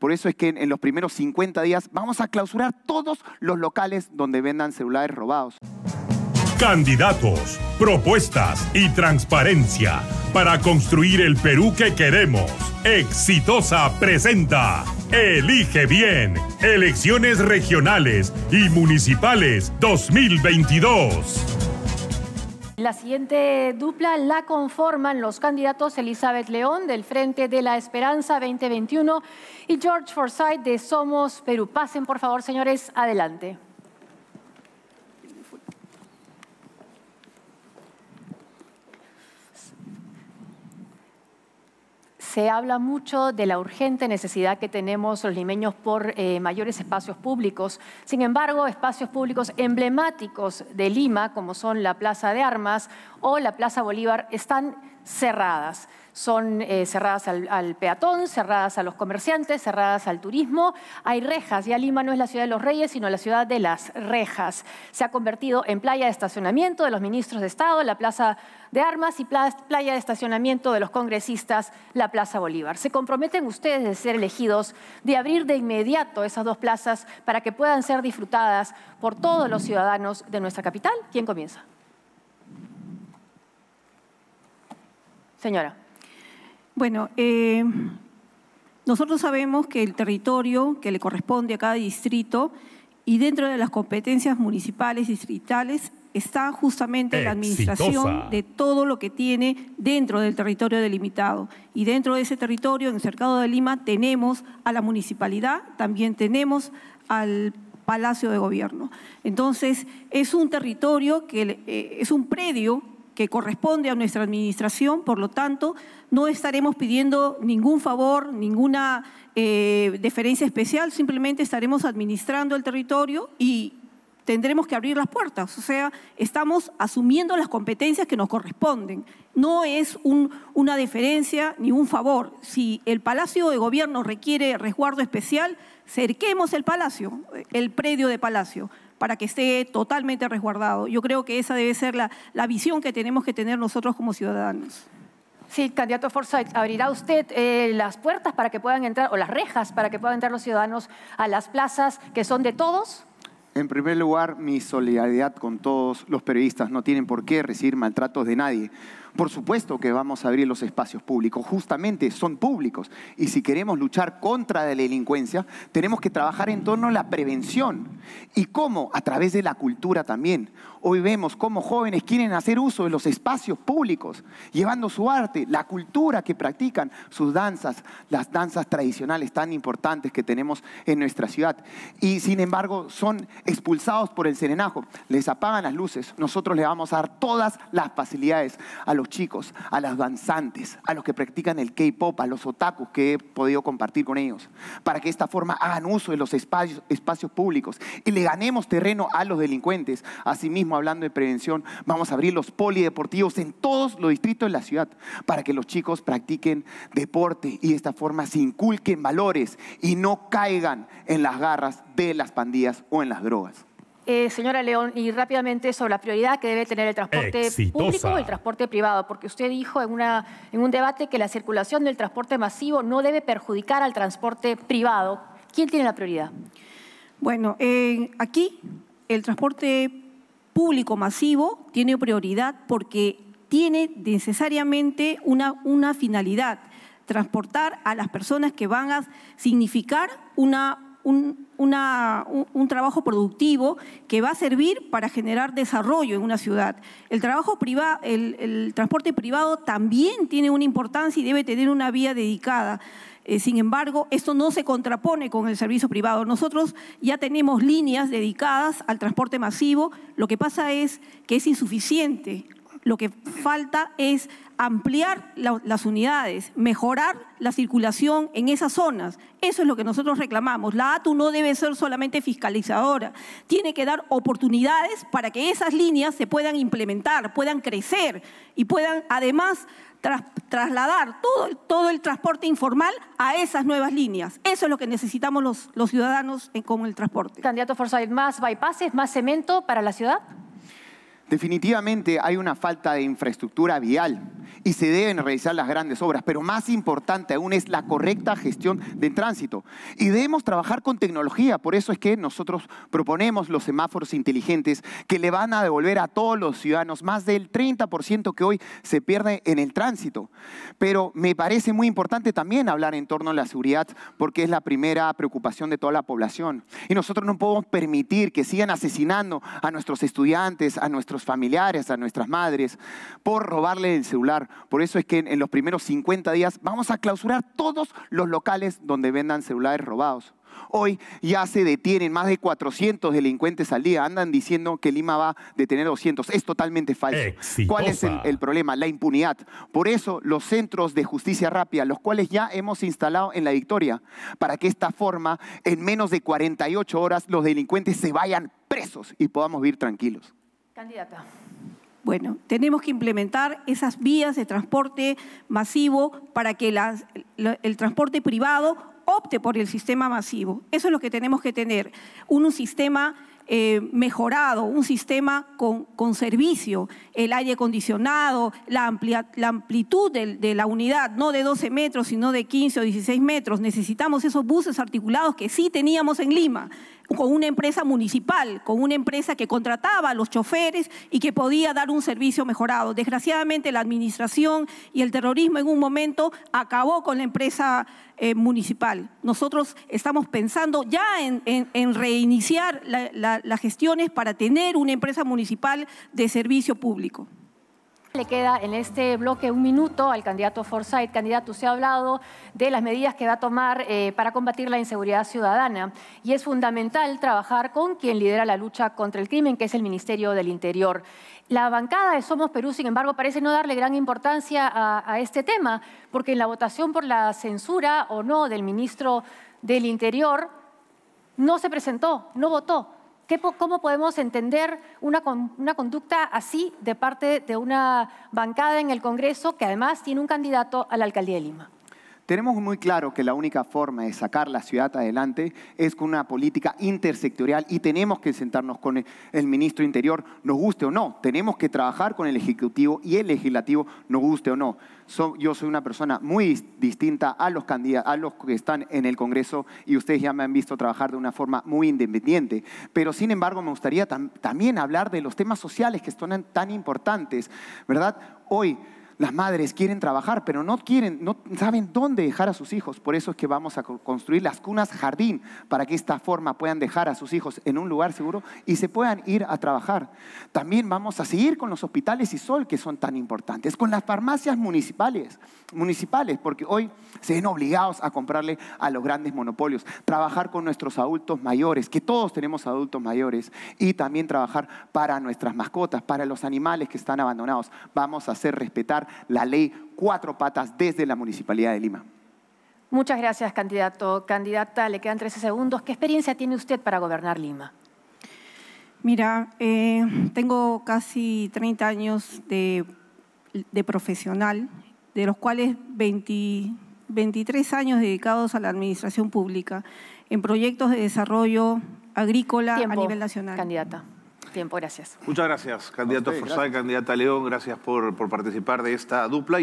Por eso es que en los primeros 50 días vamos a clausurar todos los locales donde vendan celulares robados. Candidatos, propuestas y transparencia para construir el Perú que queremos. Exitosa presenta Elige Bien, elecciones regionales y municipales 2022. La siguiente dupla la conforman los candidatos Elizabeth León del Frente de la Esperanza 2021 y George Forsyth de Somos Perú. Pasen por favor, señores, adelante. habla mucho de la urgente necesidad que tenemos los limeños por eh, mayores espacios públicos. Sin embargo, espacios públicos emblemáticos de Lima, como son la Plaza de Armas o la Plaza Bolívar, están cerradas. Son eh, cerradas al, peatón, cerradas a los comerciantes, cerradas al turismo. Hay rejas. Ya Lima no es la ciudad de los reyes, sino la ciudad de las rejas. Se ha convertido en playa de estacionamiento de los ministros de Estado, la Plaza de Armas y playa de estacionamiento de los congresistas, la Plaza Bolívar. ¿Se comprometen ustedes de ser elegidos, de abrir de inmediato esas dos plazas para que puedan ser disfrutadas por todos los ciudadanos de nuestra capital? ¿Quién comienza? Señora. Bueno, eh, nosotros sabemos que el territorio que le corresponde a cada distrito y dentro de las competencias municipales y distritales está justamente la administración de todo lo que tiene dentro del territorio delimitado. Y dentro de ese territorio, en el Cercado de Lima, tenemos a la municipalidad, también tenemos al Palacio de Gobierno. Entonces, es un territorio que eh, es un predio que corresponde a nuestra administración, por lo tanto, no estaremos pidiendo ningún favor, ninguna eh, deferencia especial, simplemente estaremos administrando el territorio y tendremos que abrir las puertas, o sea, estamos asumiendo las competencias que nos corresponden. No es una deferencia ni un favor. Si el Palacio de Gobierno requiere resguardo especial, cerquemos el Palacio, el predio de Palacio para que esté totalmente resguardado. Yo creo que esa debe ser la, visión que tenemos que tener nosotros como ciudadanos. Sí, candidato Forsyth, ¿abrirá usted eh, las puertas para que puedan entrar, o las rejas para que puedan entrar los ciudadanos a las plazas que son de todos? En primer lugar, mi solidaridad con todos los periodistas. No tienen por qué recibir maltratos de nadie. Por supuesto que vamos a abrir los espacios públicos, justamente son públicos. Y si queremos luchar contra la delincuencia, tenemos que trabajar en torno a la prevención. ¿Y cómo? A través de la cultura también. Hoy vemos cómo jóvenes quieren hacer uso de los espacios públicos, llevando su arte, la cultura que practican, sus danzas, las danzas tradicionales tan importantes que tenemos en nuestra ciudad. Y sin embargo, son expulsados por el serenajo, les apagan las luces. Nosotros les vamos a dar todas las facilidades a los los chicos, a las danzantes, a los que practican el K-pop, a los otakus que he podido compartir con ellos, para que de esta forma hagan uso de los espacios, espacios públicos y le ganemos terreno a los delincuentes. Asimismo, hablando de prevención, vamos a abrir los polideportivos en todos los distritos de la ciudad para que los chicos practiquen deporte y de esta forma se inculquen valores y no caigan en las garras de las pandillas o en las drogas. Eh, señora León, y rápidamente sobre la prioridad que debe tener el transporte público o el transporte privado, porque usted dijo en, una, en un debate que la circulación del transporte masivo no debe perjudicar al transporte privado. ¿Quién tiene la prioridad? Bueno, eh, aquí el transporte público masivo tiene prioridad porque tiene necesariamente una, una finalidad, transportar a las personas que van a significar una un, un, trabajo productivo que va a servir para generar desarrollo en una ciudad. El, trabajo el, transporte privado también tiene una importancia y debe tener una vía dedicada. Eh, sin embargo, esto no se contrapone con el servicio privado. Nosotros ya tenemos líneas dedicadas al transporte masivo. Lo que pasa es que es insuficiente lo que falta es ampliar las unidades, mejorar la circulación en esas zonas. Eso es lo que nosotros reclamamos. La ATU no debe ser solamente fiscalizadora, tiene que dar oportunidades para que esas líneas se puedan implementar, puedan crecer y puedan además trasladar todo, el transporte informal a esas nuevas líneas. Eso es lo que necesitamos los, ciudadanos en, con el transporte. Candidato hay ¿más bypasses, más cemento para la ciudad? Definitivamente hay una falta de infraestructura vial y se deben realizar las grandes obras, pero más importante aún es la correcta gestión del tránsito. Y debemos trabajar con tecnología, por eso es que nosotros proponemos los semáforos inteligentes que le van a devolver a todos los ciudadanos más del 30% que hoy se pierde en el tránsito. Pero me parece muy importante también hablar en torno a la seguridad porque es la primera preocupación de toda la población. Y nosotros no podemos permitir que sigan asesinando a nuestros estudiantes, a nuestros familiares, a nuestras madres por robarle el celular por eso es que en los primeros 50 días vamos a clausurar todos los locales donde vendan celulares robados. Hoy ya se detienen más de 400 delincuentes al día. Andan diciendo que Lima va a detener 200. Es totalmente falso. ¿Cuál es el, problema? La impunidad. Por eso los centros de justicia rápida, los cuales ya hemos instalado en La Victoria, para que esta forma, en menos de 48 horas, los delincuentes se vayan presos y podamos vivir tranquilos. Candidata. Bueno, tenemos que implementar esas vías de transporte masivo para que el transporte privado opte por el sistema masivo. Eso es lo que tenemos que tener, un sistema eh, mejorado, un sistema con, con, servicio, el aire acondicionado, la, amplia, la amplitud de, la unidad, no de 12 metros, sino de 15 o 16 metros. Necesitamos esos buses articulados que sí teníamos en Lima, con una empresa municipal, con una empresa que contrataba a los choferes y que podía dar un servicio mejorado. Desgraciadamente la administración y el terrorismo en un momento acabó con la empresa eh, municipal. Nosotros estamos pensando ya en, reiniciar la las gestiones para tener una empresa municipal de servicio público. Le queda en este bloque un minuto al candidato Forsyth. Candidato, se ha hablado de las medidas que va a tomar eh, para combatir la inseguridad ciudadana y es fundamental trabajar con quien lidera la lucha contra el crimen, que es el Ministerio del Interior. La bancada de Somos Perú, sin embargo, parece no darle gran importancia a este tema, porque en la votación por la censura o no del ministro del Interior no se presentó, no votó. ¿Cómo podemos entender una, una conducta así de parte de una bancada en el Congreso que además tiene un candidato a la alcaldía de Lima? Tenemos muy claro que la única forma de sacar la ciudad adelante es con una política intersectorial y tenemos que sentarnos con el ministro interior, nos guste o no. Tenemos que trabajar con el Ejecutivo y el Legislativo, nos guste o no. yo soy una persona muy distinta a los, a los que están en el Congreso y ustedes ya me han visto trabajar de una forma muy independiente. Pero sin embargo me gustaría también hablar de los temas sociales que son tan importantes, ¿verdad? Hoy las madres quieren trabajar, pero no quieren, no saben dónde dejar a sus hijos. Por eso es que vamos a construir las cunas jardín para que esta forma puedan dejar a sus hijos en un lugar seguro y se puedan ir a trabajar. También vamos a seguir con los hospitales y sol que son tan importantes, con las farmacias municipales, municipales, porque hoy se ven obligados a comprarle a los grandes monopolios. Trabajar con nuestros adultos mayores, que todos tenemos adultos mayores, y también trabajar para nuestras mascotas, para los animales que están abandonados. Vamos a hacer respetar la ley Cuatro Patas desde la Municipalidad de Lima. Muchas gracias, candidato. Candidata, le quedan 13 segundos. ¿Qué experiencia tiene usted para gobernar Lima? Mira, eh, tengo casi 30 años de, profesional, de los cuales 23 años dedicados a la administración pública en proyectos de desarrollo agrícola a nivel nacional. Candidata tiempo. Gracias. Muchas gracias, candidato Forzay, candidata León. Gracias por, por participar de esta dupla.